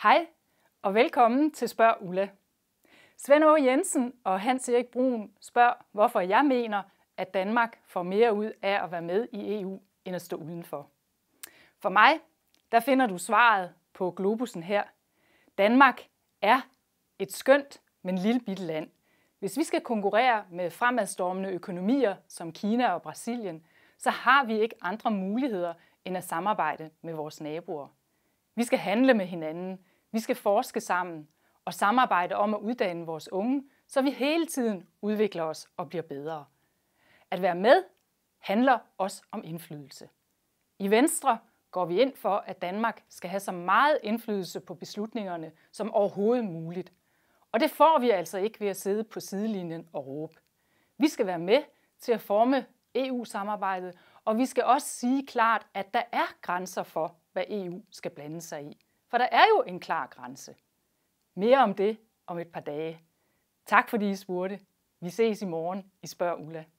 Hej og velkommen til Spørg Ulla. Svend Aage Jensen og Hans-Erik Brun spørger, hvorfor jeg mener, at Danmark får mere ud af at være med i EU, end at stå udenfor. For mig, der finder du svaret på globussen her. Danmark er et skønt, men lille bitte land. Hvis vi skal konkurrere med fremadstormende økonomier som Kina og Brasilien, så har vi ikke andre muligheder end at samarbejde med vores naboer. Vi skal handle med hinanden, vi skal forske sammen og samarbejde om at uddanne vores unge, så vi hele tiden udvikler os og bliver bedre. At være med handler også om indflydelse. I Venstre går vi ind for, at Danmark skal have så meget indflydelse på beslutningerne som overhovedet muligt. Og det får vi altså ikke ved at sidde på sidelinjen og råbe. Vi skal være med til at forme EU-samarbejdet, og vi skal også sige klart, at der er grænser for, hvad EU skal blande sig i. For der er jo en klar grænse. Mere om det om et par dage. Tak fordi I spurgte. Vi ses i morgen i Spørg Ulla.